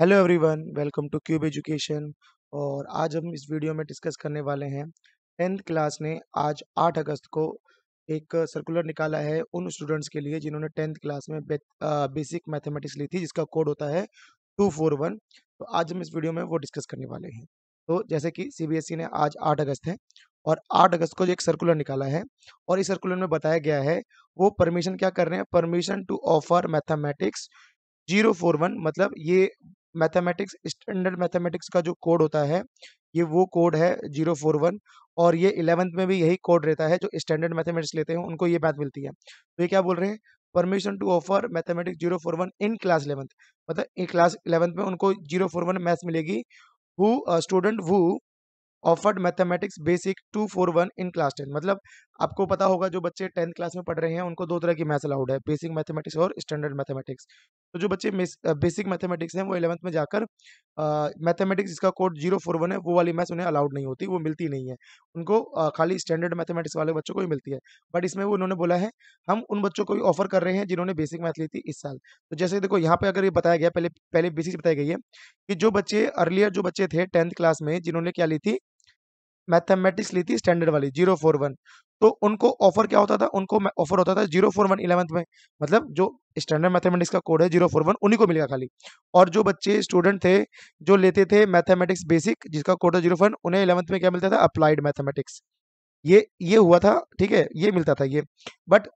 hello everyone welcome to Cube Education और आज हम इस वीडियो में डिस्कस करने वाले हैं टेंथ क्लास ने आज 8 अगस्त को एक सर्कुलर निकाला है उन स्टूडेंट्स के लिए जिन्होंने टेंथ क्लास में बेसिक मैथमेटिक्स ली थी जिसका कोड होता है टू फोर वन तो आज हम इस वीडियो में वो डिस्कस करने वाले हैं तो जैसे कि सी ने आज आठ अगस्त है और आठ अगस्त को एक सर्कुलर निकाला है और इस सर्कुलर में बताया गया है वो परमिशन क्या कर रहे हैं permission to offer mathematics zero four one मतलब ये मैथमेटिक्स स्टैंडर्ड मैथमेटिक्स का जो कोड होता है ये वो कोड है जीरो फोर वन और ये इलेवंथ में भी यही कोड रहता है जो स्टैंडर्ड मैथमेटिक्स लेते हैं उनको ये बात मिलती है तो ये क्या बोल रहे हैं permission to offer mathematics zero four one in class eleventh मतलब इन क्लास इलेवंथ में उनको जीरो फोर वन मैथ्स मिलेगी who student who offered mathematics basic two four one in class ten मतलब आपको पता होगा जो बच्चे टेंथ क्लास में पढ़ रहे हैं उनको दो तरह की मैथ्स अलाउड है बेसिक मैथमेटिक्स और स्टैंडर्ड मैथमेटिक्स तो जो बच्चे बेसिक मैथमेटिक्स हैं वो इलेवंथ में जाकर मैथमेटिक्स जिसका कोड जीरो फोर वन है वो वाली मैथ्स उन्हें अलाउड नहीं होती वो मिलती नहीं है उनको आ, खाली स्टैंडर्ड मैथमेटिक्स वाले बच्चों को ही मिलती है बट इसमें वो उन्होंने बोला है हम उन बच्चों को भी ऑफर कर रहे हैं जिन्होंने बेसिक मैथ ली थी इस साल तो जैसे देखो यहाँ पे अगर ये बताया गया पहले पहले बेसिक्स बताई गई है कि जो बच्चे अर्लियर जो बच्चे थे टेंथ क्लास में जिन्होंने क्या ली थी मैथमेटिक्स ली थी स्टैंडर्ड वाली जीरो फोर वन तो उनको ऑफर क्या होता था उनको ऑफर होता था जीरो फोर वन इलेवंथ में मतलब जो स्टैंडर्ड मैथमेटिक्स का कोड है जीरो फोर वन उन्हीं को मिलेगा खाली और जो बच्चे स्टूडेंट थे जो लेते थे मैथमेटिक्स बेसिक जिसका कोड है जीरो फोर उन्हें इलेवंथ में क्या मिलता था अप्लाइड मैथमेटिक्स ये ये हुआ था ठीक है ये मिलता था ये बट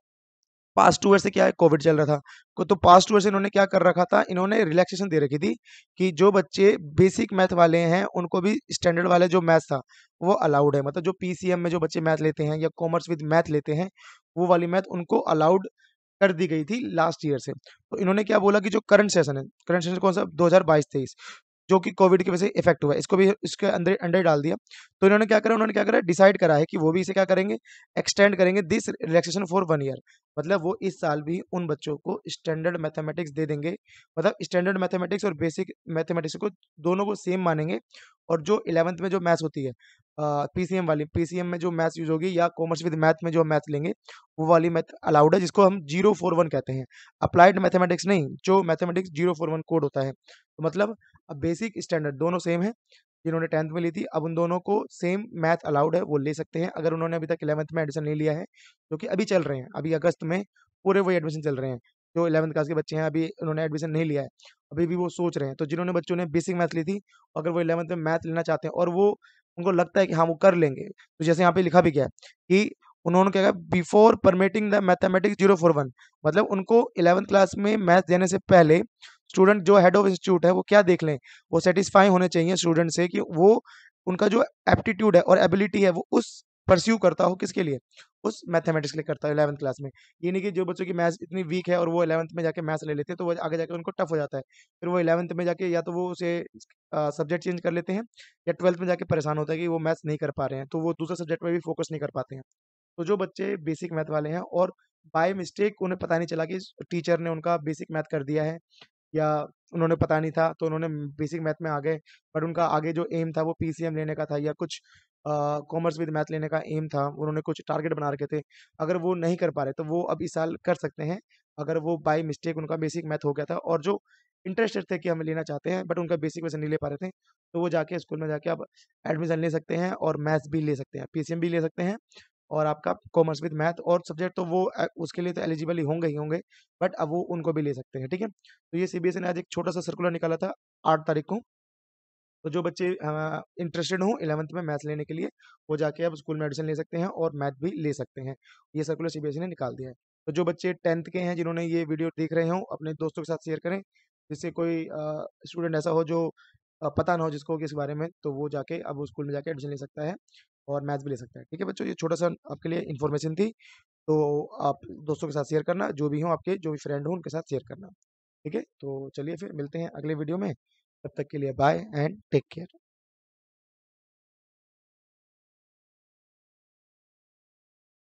पास्ट टू ईयर से क्या है कोविड चल रहा था को तो पास्ट टू ईयर से इन्होंने क्या कर रखा था इन्होंने रिलैक्सेशन दे रखी थी कि जो बच्चे बेसिक मैथ वाले हैं उनको भी स्टैंडर्ड वाले जो मैथ था वो अलाउड है मतलब जो पी में जो बच्चे मैथ लेते हैं या कॉमर्स विद मैथ लेते हैं वो वाली मैथ उनको अलाउड कर दी गई थी लास्ट ईयर से तो इन्होंने क्या बोला कि जो करंट सेशन है करंट सेशन कौन सा दो हज़ार जो कि कोविड की वजह से इफेक्ट हुआ है इसको भी इसके अंदर अंडर डाल दिया तो इन्होंने क्या करा उन्होंने क्या करा डिसाइड करा है कि वो भी इसे क्या करेंगे एक्सटेंड करेंगे this relaxation for one year मतलब वो इस साल भी उन बच्चों को स्टैंडर्ड मैथमेटिक्स दे देंगे मतलब स्टैंडर्ड मैथमेटिक्स और बेसिक मैथमेटिक्स को दोनों को सेम मानेंगे और जो इलेवंथ में जो मैथ्स होती है पी सी एम वाली पी सी एम में जो मैथ्स यूज होगी या कॉमर्स विद मैथ में जो मैथ लेंगे वो वाली मैथ अलाउड है जिसको हम जीरो फोर वन कहते हैं अप्लाइड मैथमेटिक्स नहीं जो mathematics zero four one code होता है तो मतलब अब बेसिक स्टैंडर्ड दोनों सेम है जिन्होंने टेंथ में ली थी अब उन दोनों को सेम मैथ अलाउड है वो ले सकते हैं अगर उन्होंने अभी तक इलेवंथ में एडमिशन ले लिया है जो कि अभी चल रहे हैं अभी अगस्त में पूरे वही एडमिशन चल रहे हैं जो इलेवंथ क्लास के बच्चे हैं अभी उन्होंने एडमिशन नहीं लिया है अभी भी वो सोच रहे हैं तो जिन्होंने बच्चों ने बेसिक मैथ ली थी अगर वो इलेवंथ में मैथ लेना चाहते हैं और वो उनको लगता है कि हाँ वो कर लेंगे तो जैसे यहाँ पे लिखा भी गया कि उन्होंने क्या कहा before permitting the mathematics zero four one मतलब उनको इलेवंथ क्लास में मैथ देने से पहले स्टूडेंट जो हेड ऑफ इंस्टीट्यूट है वो क्या देख लें वो सेटिस्फाई होने चाहिए स्टूडेंट से कि वो उनका जो एप्टीट्यूड है और एबिलिटी है वो उस परस्यू करता हो किसके लिए उस मैथमेटिक्स के लिए करता हो इलेवंथ क्लास में ये नहीं कि जो बच्चों की मैथ्स इतनी वीक है और वो इलेवंथ में जाके मैथ्स ले लेते हैं तो वो आगे जाकर उनको टफ हो जाता है फिर वो इलेवंथ में जाके या तो वो उसे सब्जेक्ट चेंज कर लेते हैं या ट्वेल्थ में जाके परेशान होता है कि वो मैथ्स नहीं कर पा रहे हैं तो वो दूसरे सब्जेक्ट में भी फोकस नहीं कर पाते हैं तो जो बच्चे बेसिक मैथ वाले हैं और बाय मिस्टेक उन्हें पता नहीं चला कि टीचर ने उनका बेसिक मैथ कर दिया है या उन्होंने पता नहीं था तो उन्होंने बेसिक मैथ में आ गए बट उनका आगे जो एम था वो पी लेने का था या कुछ कॉमर्स विद मैथ लेने का एम था उन्होंने कुछ टारगेट बना रखे थे अगर वो नहीं कर पा रहे तो वो अब इस साल कर सकते हैं अगर वो बाई मिस्टेक उनका बेसिक मैथ हो गया था और जो इंटरेस्टेड थे कि हम लेना चाहते हैं बट उनका बेसिक वैसे नहीं ले पा रहे थे तो वो जाके स्कूल में जाके आप एडमिशन ले सकते हैं और मैथ्स भी ले सकते हैं पीसीएम भी ले सकते हैं और आपका कॉमर्स विद मैथ और सब्जेक्ट तो वो उसके लिए तो एलिजिबल ही होंगे ही होंगे बट अब वो उनको भी ले सकते हैं ठीक है तो ये सी e ने आज एक छोटा सा सर्कुलर निकाला था आठ तारीख को तो जो बच्चे इंटरेस्टेड हों इलेवंथ में मैथ लेने के लिए वो जाके अब स्कूल में एडमिशन ले सकते हैं और मैथ भी ले सकते हैं ये सर्कुलर सी e ने निकाल दिया है तो जो बच्चे टेंथ के हैं जिन्होंने ये वीडियो देख रहे हों अपने दोस्तों के साथ शेयर करें जिससे कोई स्टूडेंट ऐसा हो जो पता ना हो जिसको किस बारे में तो वो जाके अब स्कूल में जाके एडमिशन ले सकता है और मैथ्स भी ले सकते हैं ठीक है बच्चों ये छोटा सा आपके लिए इन्फॉर्मेशन थी तो आप दोस्तों के साथ शेयर करना जो भी हो आपके जो भी फ्रेंड हो उनके साथ शेयर करना ठीक है तो चलिए फिर मिलते हैं अगले वीडियो में तब तक के लिए बाय एंड टेक केयर